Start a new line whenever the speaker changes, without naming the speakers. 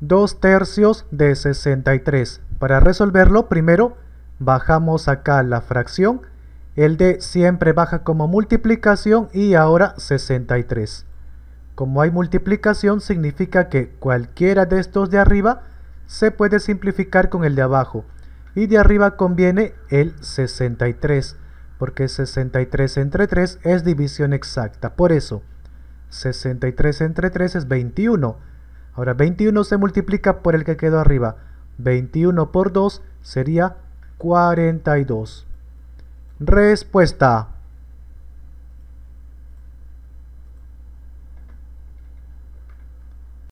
2 tercios de 63. Para resolverlo, primero bajamos acá la fracción. El de siempre baja como multiplicación y ahora 63. Como hay multiplicación, significa que cualquiera de estos de arriba se puede simplificar con el de abajo. Y de arriba conviene el 63, porque 63 entre 3 es división exacta. Por eso, 63 entre 3 es 21 Ahora 21 se multiplica por el que quedó arriba. 21 por 2 sería 42. Respuesta.